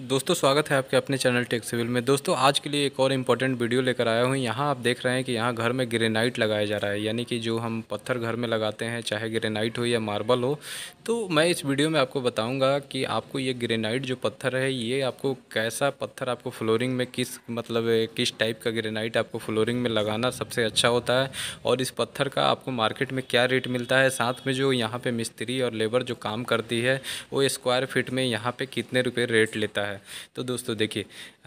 दोस्तों स्वागत है आपके अपने चैनल टेक सिविल में दोस्तों आज के लिए एक और इम्पॉर्टेंट वीडियो लेकर आया हूँ यहाँ आप देख रहे हैं कि यहाँ घर में ग्रेनाइट लगाया जा रहा है यानी कि जो हम पत्थर घर में लगाते हैं चाहे ग्रेनाइट हो या मार्बल हो तो मैं इस वीडियो में आपको बताऊँगा कि आपको ये ग्रेनाइट जो पत्थर है ये आपको कैसा पत्थर आपको फ्लोरिंग में किस मतलब किस टाइप का ग्रेनाइट आपको फ्लोरिंग में लगाना सबसे अच्छा होता है और इस पत्थर का आपको मार्केट में क्या रेट मिलता है साथ में जो यहाँ पर मिस्त्री और लेबर जो काम करती है वो स्क्वायर फिट में यहाँ पर कितने रुपये रेट लेता है है तो दोस्तों देखिए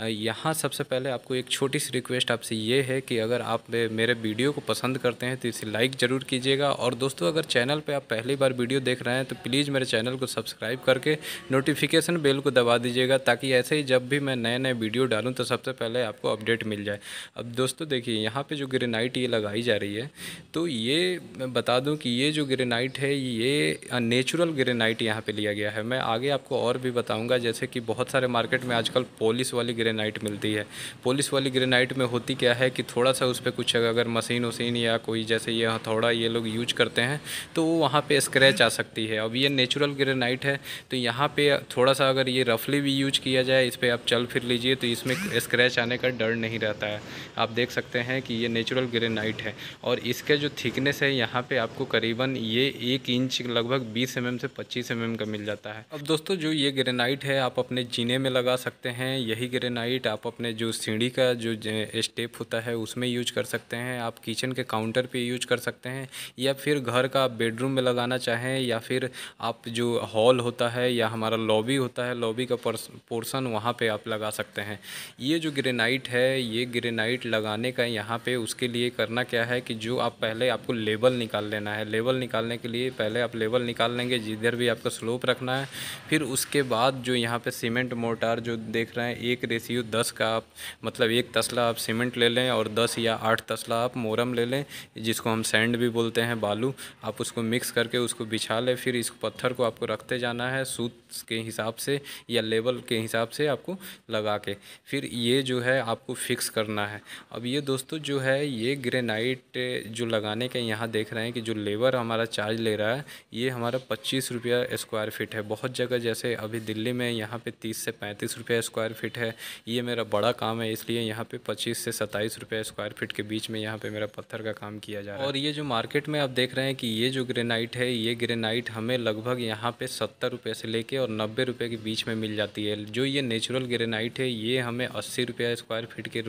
यहाँ सबसे पहले आपको एक छोटी सी रिक्वेस्ट आपसे ये है कि अगर आप मेरे वीडियो को पसंद करते हैं तो इसे लाइक ज़रूर कीजिएगा और दोस्तों अगर चैनल पर आप पहली बार वीडियो देख रहे हैं तो प्लीज़ मेरे चैनल को सब्सक्राइब करके नोटिफिकेशन बेल को दबा दीजिएगा ताकि ऐसे ही जब भी मैं नए नए वीडियो डालूँ तो सबसे पहले आपको अपडेट मिल जाए अब दोस्तों देखिए यहाँ पर जो ग्रेनाइट ये लगाई जा रही है तो ये मैं बता दूँ कि ये जो ग्रेनाइट है ये नेचुरल ग्रेनाइट यहाँ पर लिया गया है मैं आगे आपको और भी बताऊँगा जैसे कि बहुत सारे मार्केट में आजकल पॉलिस वाली ग्रेनाइट मिलती है पॉलिस वाली ग्रेनाइट में होती क्या है कि थोड़ा सा उस पर कुछ अगर मशीन वसीन या कोई जैसे ये हथौड़ा ये लोग यूज करते हैं तो वहाँ पर स्क्रैच आ सकती है अब ये नेचुरल ग्रेनाइट है तो यहाँ पर थोड़ा सा अगर ये रफली भी यूज किया जाए इस पर आप चल फिर लीजिए तो इसमें स्क्रैच आने का डर नहीं रहता है आप देख सकते हैं कि ये नेचुरल ग्रेनाइट है और इसके जो थिकनेस है यहाँ पे आपको करीबन ये एक इंच लगभग 20 एम mm से 25 एम mm का मिल जाता है अब दोस्तों जो ये ग्रेनाइट है आप अपने जीने में लगा सकते हैं यही ग्रेनाइट आप अपने जो सीढ़ी का जो स्टेप होता है उसमें यूज कर सकते हैं आप किचन के काउंटर पे यूज कर सकते हैं या फिर घर का आप बेडरूम में लगाना चाहें या फिर आप जो हॉल होता है या हमारा लॉबी होता है लॉबी का पोर्सन वहाँ पर आप लगा सकते हैं ये जो ग्रेनाइट है ये ग्रेनाइट लगाने का यहाँ पे उसके लिए करना क्या है कि जो आप पहले आपको लेबल निकाल लेना है लेबल निकालने के लिए पहले आप लेबल निकाल लेंगे जिधर भी आपका स्लोप रखना है फिर उसके बाद जो यहाँ पे सीमेंट मोड़ मोटार जो देख रहे हैं एक रेशियो दस का आप मतलब एक तसला आप सीमेंट ले लें और दस या आठ तसला आप मोरम ले लें जिसको हम सैंड भी बोलते हैं बालू आप उसको मिक्स करके उसको बिछा लें फिर इस पत्थर को आपको रखते जाना है सूत के हिसाब से या लेवल के हिसाब से आपको लगा के फिर ये जो है आपको फिक्स करना है अब ये दोस्तों जो है ये ग्रेनाइट जो लगाने के यहाँ देख रहे हैं कि जो लेबर हमारा चार्ज ले रहा है ये हमारा पच्चीस रुपया स्क्वायर फिट है बहुत जगह जैसे अभी दिल्ली में यहाँ पे तीस से से पैंतीस रुपये स्क्वायर फीट है ये मेरा बड़ा काम है इसलिए यहाँ पे पच्चीस से सत्ताईस रुपये स्क्वायर फीट के बीच में यहाँ पे मेरा पत्थर का काम किया जा रहा है और ये जो मार्केट में आप देख रहे हैं कि ये जो ग्रेनाइट है ये ग्रेनाइट हमें लगभग यहाँ पे सत्तर रुपये से लेके और नब्बे रुपये के बीच में मिल जाती है जो ये नेचुरल ग्रेनाइट है ये हमें अस्सी रुपये स्क्वायर फिट के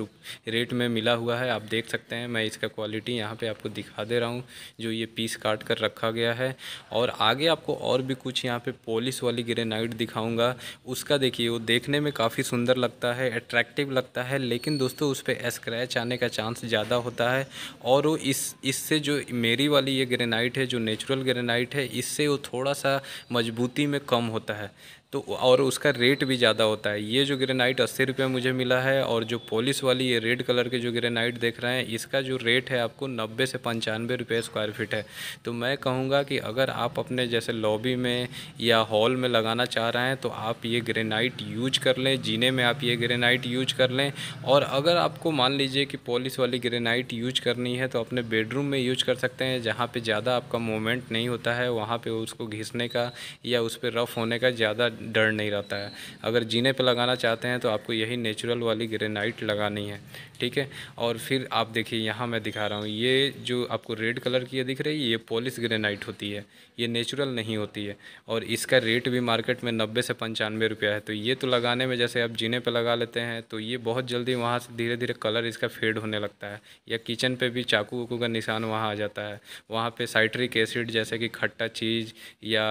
रेट में मिला हुआ है आप देख सकते हैं मैं इसका क्वालिटी यहाँ पर आपको दिखा दे रहा हूँ जो ये पीस काट कर रखा गया है और आगे आपको और भी कुछ यहाँ पर पोलिस वाली ग्रेनाइट दिखाऊँगा उसका देखिए वीडियो देखने में काफ़ी सुंदर लगता है अट्रैक्टिव लगता है लेकिन दोस्तों उस पर स्क्रैच आने का चांस ज़्यादा होता है और वो इस इससे जो मेरी वाली ये ग्रेनाइट है जो नेचुरल ग्रेनाइट है इससे वो थोड़ा सा मजबूती में कम होता है तो और उसका रेट भी ज़्यादा होता है ये जो ग्रेनाइट अस्सी रुपये मुझे मिला है और जो पोलिस वाली ये रेड कलर के जो ग्रेनाइट देख रहे हैं इसका जो रेट है आपको नब्बे से पंचानवे रुपये स्क्वायर फीट है तो मैं कहूँगा कि अगर आप अपने जैसे लॉबी में या हॉल में लगाना चाह रहे हैं तो आप ये ग्रेनाइट यूज कर लें जीने में आप ये ग्रेनाइट यूज कर लें और अगर आपको मान लीजिए कि पोलिस वाली ग्रेनाइट यूज करनी है तो अपने बेडरूम में यूज कर सकते हैं जहाँ पर ज़्यादा आपका मोमेंट नहीं होता है वहाँ पर उसको घिसने का या उस पर रफ़ होने का ज़्यादा डर नहीं रहता है अगर जीने पे लगाना चाहते हैं तो आपको यही नेचुरल वाली ग्रेनाइट लगानी है ठीक है और फिर आप देखिए यहाँ मैं दिखा रहा हूँ ये जो आपको रेड कलर की दिख रही है ये पॉलिस ग्रेनाइट होती है ये नेचुरल नहीं होती है और इसका रेट भी मार्केट में नब्बे से पंचानवे रुपया है तो ये तो लगाने में जैसे आप जीने पर लगा लेते हैं तो ये बहुत जल्दी वहाँ से धीरे धीरे कलर इसका फेड होने लगता है या किचन पर भी चाकू वाकू का निशान वहाँ आ जाता है वहाँ पर साइट्रिक एसिड जैसे कि खट्टा चीज़ या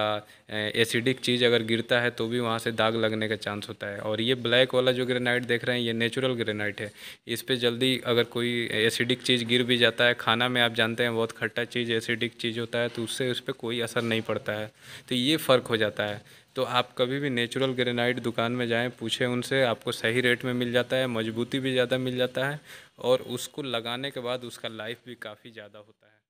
एसिडिक चीज़ अगर गिरता है तो तो भी वहाँ से दाग लगने का चांस होता है और ये ब्लैक वाला जो ग्रेनाइट देख रहे हैं ये नेचुरल ग्रेनाइट है इस पर जल्दी अगर कोई एसिडिक चीज़ गिर भी जाता है खाना में आप जानते हैं बहुत खट्टा चीज़ एसिडिक चीज़ होता है तो उससे उस पर कोई असर नहीं पड़ता है तो ये फ़र्क हो जाता है तो आप कभी भी नेचुरल ग्रेनाइट दुकान में जाएं पूछें उनसे आपको सही रेट में मिल जाता है मजबूती भी ज़्यादा मिल जाता है और उसको लगाने के बाद उसका लाइफ भी काफ़ी ज़्यादा होता है